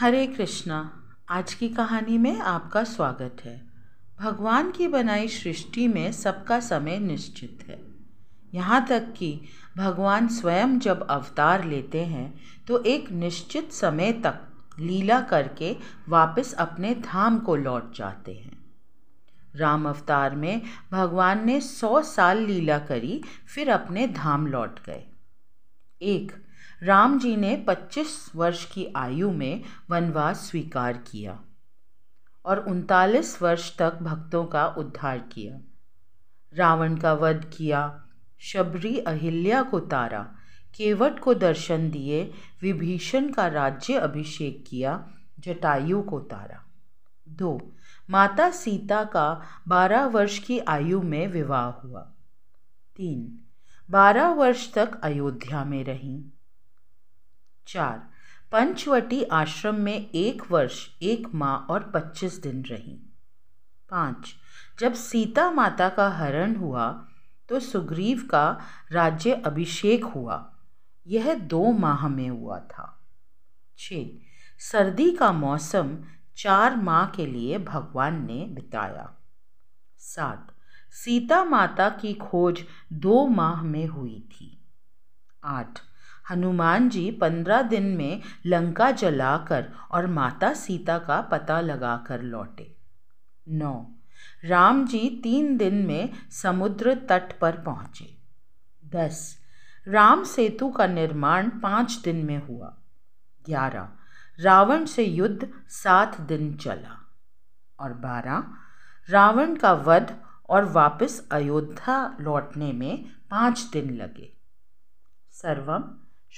हरे कृष्णा आज की कहानी में आपका स्वागत है भगवान की बनाई सृष्टि में सबका समय निश्चित है यहाँ तक कि भगवान स्वयं जब अवतार लेते हैं तो एक निश्चित समय तक लीला करके वापस अपने धाम को लौट जाते हैं राम अवतार में भगवान ने सौ साल लीला करी फिर अपने धाम लौट गए एक राम जी ने 25 वर्ष की आयु में वनवास स्वीकार किया और उनतालीस वर्ष तक भक्तों का उद्धार किया रावण का वध किया शबरी अहिल्या को तारा केवट को दर्शन दिए विभीषण का राज्य अभिषेक किया जटायु को तारा दो माता सीता का बारह वर्ष की आयु में विवाह हुआ तीन बारह वर्ष तक अयोध्या में रहीं चार पंचवटी आश्रम में एक वर्ष एक माह और पच्चीस दिन रही पाँच जब सीता माता का हरण हुआ तो सुग्रीव का राज्य अभिषेक हुआ यह दो माह में हुआ था छ सर्दी का मौसम चार माह के लिए भगवान ने बिताया सात सीता माता की खोज दो माह में हुई थी आठ हनुमान जी पंद्रह दिन में लंका जलाकर और माता सीता का पता लगाकर लौटे नौ राम जी तीन दिन में समुद्र तट पर पहुँचे दस राम सेतु का निर्माण पाँच दिन में हुआ ग्यारह रावण से युद्ध सात दिन चला और बारह रावण का वध और वापस अयोध्या लौटने में पाँच दिन लगे सर्वम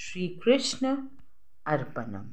श्री कृष्ण अर्पणम